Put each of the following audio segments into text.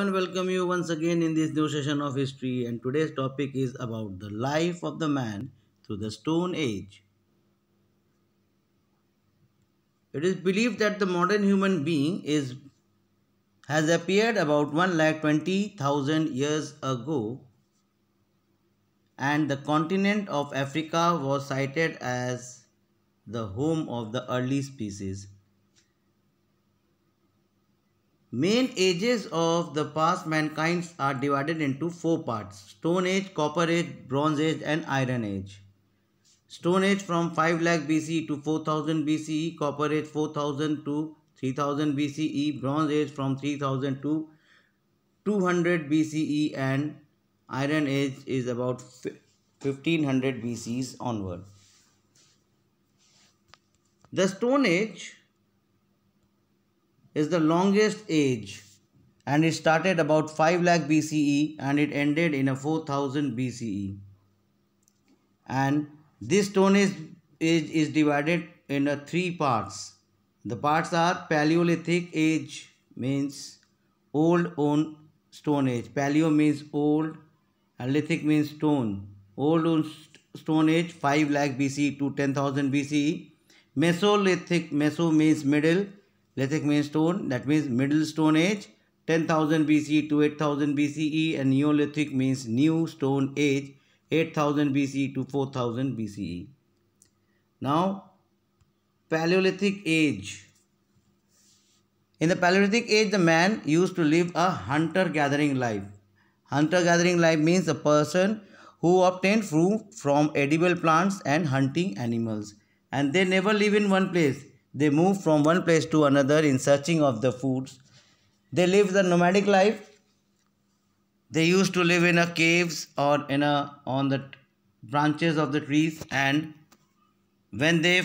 and welcome you once again in this new session of history and today's topic is about the life of the man through the stone age it is believed that the modern human being is has appeared about 1,20,000 years ago and the continent of Africa was cited as the home of the early species Main ages of the past mankind are divided into four parts Stone Age, Copper Age, Bronze Age, and Iron Age. Stone Age from 5 lakh BCE to 4000 BCE, Copper Age 4000 to 3000 BCE, Bronze Age from 3000 to 200 BCE, and Iron Age is about 1500 BCE onward. The Stone Age is the longest age and it started about 5 lakh BCE and it ended in a 4000 BCE. And this stone age is, is divided into three parts. The parts are Paleolithic age means old stone age. Paleo means old and lithic means stone. Old stone age 5 lakh BCE to 10,000 BCE. Mesolithic, meso means middle Lithic means stone, that means Middle Stone Age, 10,000 BC to 8,000 BCE and Neolithic means New Stone Age, 8,000 BCE to 4,000 BCE. Now, Paleolithic Age. In the Paleolithic Age, the man used to live a hunter-gathering life. Hunter-gathering life means a person who obtained food from edible plants and hunting animals. And they never live in one place they move from one place to another in searching of the foods. They live the nomadic life. They used to live in a caves or in a on the branches of the trees and when they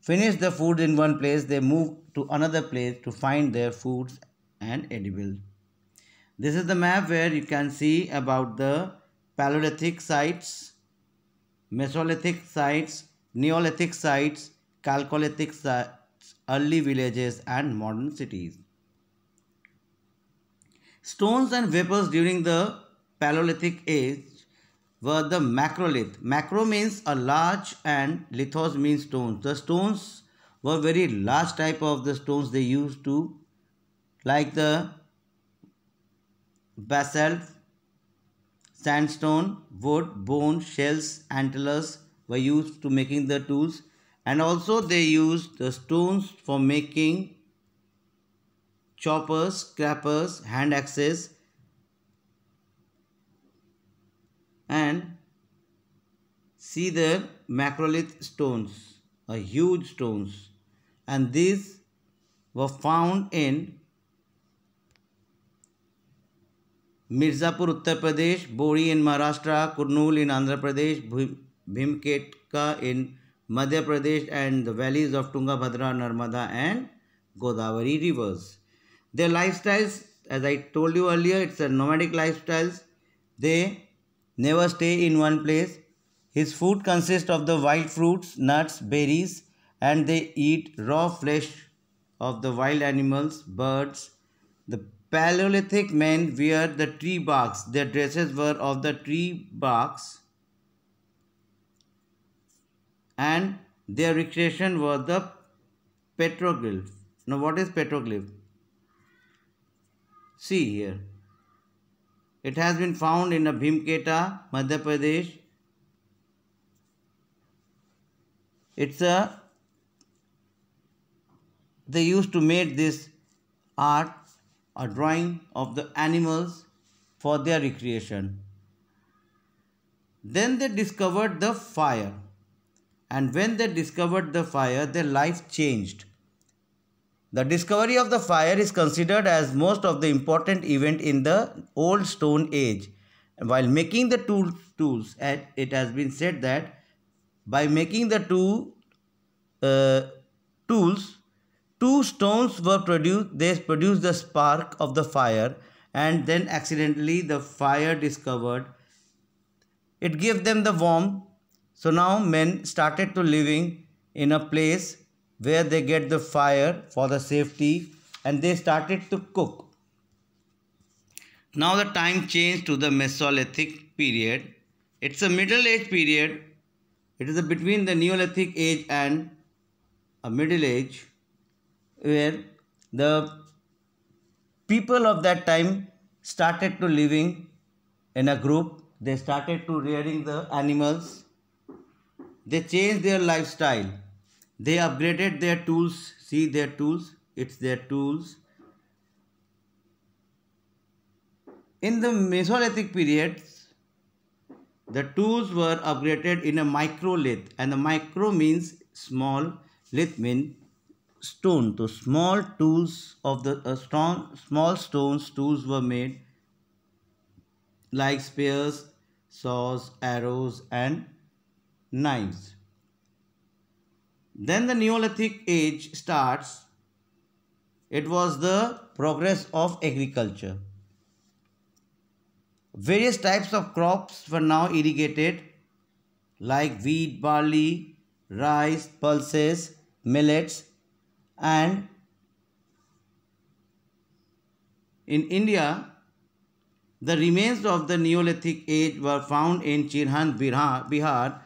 finish the food in one place they move to another place to find their foods and edible. This is the map where you can see about the Paleolithic sites, Mesolithic sites, Neolithic sites, Chalcolithic early villages and modern cities. Stones and vapors during the Paleolithic age were the macrolith. Macro means a large and lithos means stones. The stones were very large type of the stones they used to like the basalt, sandstone, wood, bone, shells, antlers were used to making the tools and also they used the stones for making choppers, scrapers, hand axes and see the macrolith stones, a huge stones and these were found in Mirzapur, Uttar Pradesh, Bori in Maharashtra, Kurnool in Andhra Pradesh, Bhimketka in Madhya Pradesh and the valleys of Tungabhadra, Narmada and Godavari rivers. Their lifestyles, as I told you earlier, it's a nomadic lifestyles. They never stay in one place. His food consists of the wild fruits, nuts, berries and they eat raw flesh of the wild animals, birds. The Paleolithic men wear the tree barks. Their dresses were of the tree barks and their recreation was the petroglyphs. Now what is petroglyph? See here. It has been found in a Bhimketa, Madhya Pradesh. It's a they used to make this art a drawing of the animals for their recreation. Then they discovered the fire and when they discovered the fire, their life changed. The discovery of the fire is considered as most of the important event in the Old Stone Age. While making the tool tools, it has been said that by making the two uh, tools, two stones were produced. They produced the spark of the fire, and then accidentally the fire discovered. It gave them the warmth so now men started to living in a place where they get the fire for the safety and they started to cook. Now the time changed to the Mesolithic period. It's a middle age period. It is between the Neolithic age and a middle age where the people of that time started to living in a group. They started to rearing the animals they changed their lifestyle they upgraded their tools see their tools it's their tools in the mesolithic periods the tools were upgraded in a microlith and the micro means small lith means stone so small tools of the uh, strong small stones tools were made like spears saws arrows and knives. Then the Neolithic age starts. It was the progress of agriculture. Various types of crops were now irrigated like wheat, barley, rice, pulses, millets and in India the remains of the Neolithic age were found in Chirhan, Bihar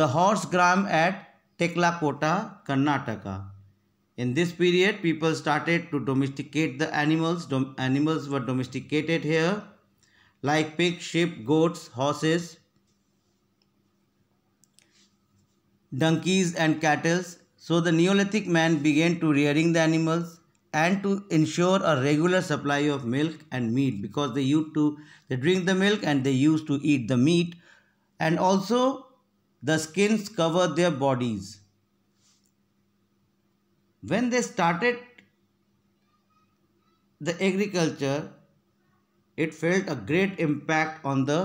the horse gram at Teklakota, Karnataka. In this period, people started to domesticate the animals. Dom animals were domesticated here, like pigs, sheep, goats, horses, donkeys, and cattle. So the Neolithic man began to rearing the animals and to ensure a regular supply of milk and meat because they used to they drink the milk and they used to eat the meat and also the skins cover their bodies. When they started the agriculture, it felt a great impact on the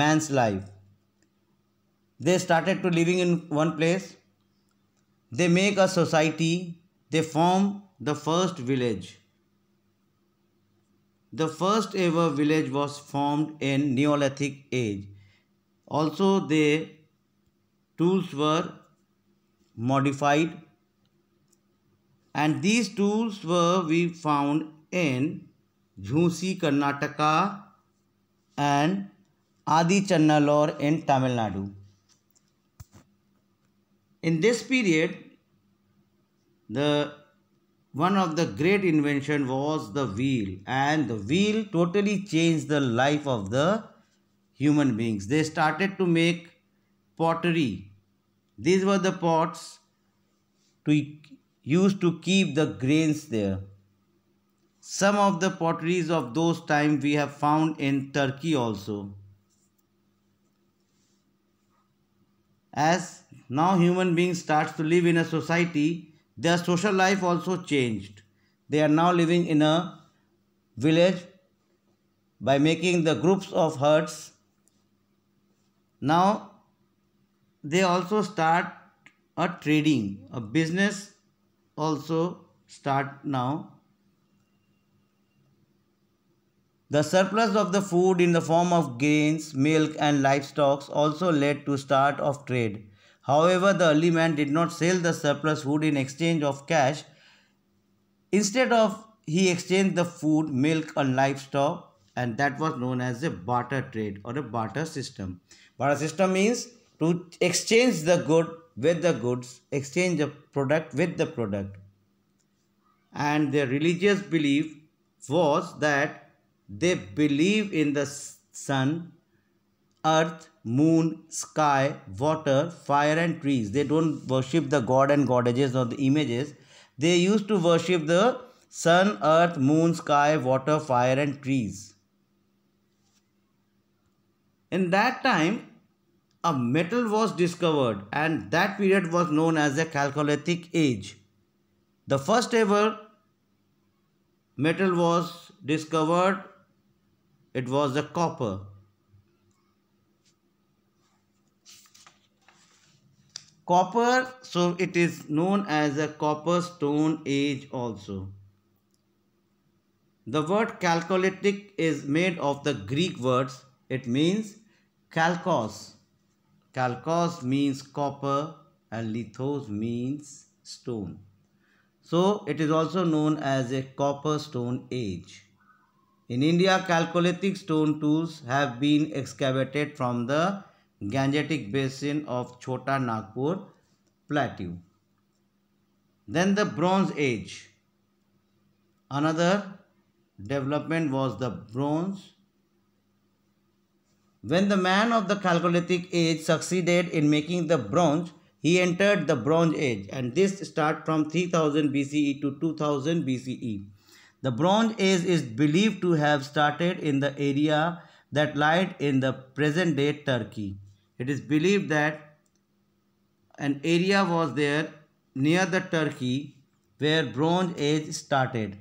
man's life. They started to living in one place. They make a society. They form the first village. The first ever village was formed in Neolithic age. Also, they tools were modified and these tools were we found in Jhusi, Karnataka and Adi Channalore in Tamil Nadu. In this period, the one of the great invention was the wheel and the wheel totally changed the life of the human beings. They started to make pottery. These were the pots to use to keep the grains there. Some of the potteries of those times we have found in Turkey also. As now human beings starts to live in a society, their social life also changed. They are now living in a village by making the groups of herds. Now they also start a trading a business also start now the surplus of the food in the form of grains milk and livestock also led to start of trade however the early man did not sell the surplus food in exchange of cash instead of he exchanged the food milk and livestock and that was known as a barter trade or a barter system barter system means to exchange the good with the goods, exchange the product with the product. And their religious belief was that they believe in the sun, earth, moon, sky, water, fire, and trees. They don't worship the god and goddesses or the images. They used to worship the sun, earth, moon, sky, water, fire, and trees. In that time, a metal was discovered and that period was known as the Chalcolithic age. The first ever metal was discovered, it was the copper. Copper, so it is known as the copper stone age also. The word Calcolytic is made of the Greek words. It means calcos, Chalcos means copper and lithos means stone. So it is also known as a copper stone age. In India, calcolithic stone tools have been excavated from the Gangetic basin of Chota Nagpur plateau. Then the Bronze Age. Another development was the Bronze when the man of the Chalcolithic age succeeded in making the bronze, he entered the Bronze Age and this start from 3000 BCE to 2000 BCE. The Bronze Age is believed to have started in the area that lied in the present day Turkey. It is believed that an area was there near the Turkey where Bronze Age started.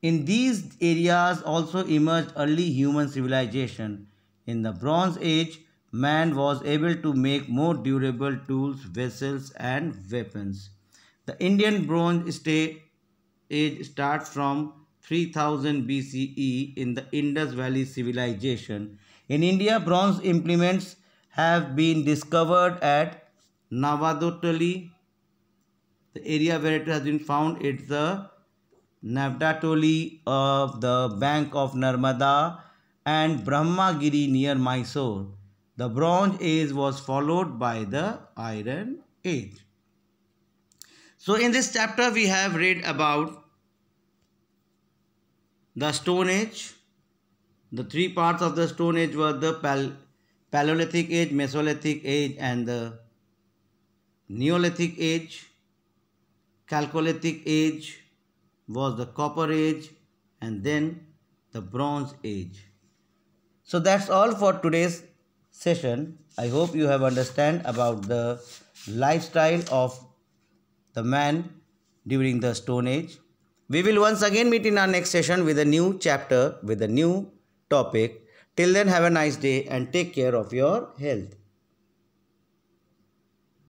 In these areas also emerged early human civilization. In the Bronze Age, man was able to make more durable tools, vessels and weapons. The Indian Bronze Age starts from 3000 BCE in the Indus Valley Civilization. In India, bronze implements have been discovered at Navadotali. The area where it has been found is the Navdatoli of the bank of Narmada and Brahmagiri near Mysore. The Bronze Age was followed by the Iron Age. So in this chapter we have read about the Stone Age. The three parts of the Stone Age were the Pal Paleolithic Age, Mesolithic Age and the Neolithic Age, Chalcolithic Age was the Copper Age and then the Bronze Age. So that's all for today's session. I hope you have understand about the lifestyle of the man during the Stone Age. We will once again meet in our next session with a new chapter, with a new topic. Till then, have a nice day and take care of your health.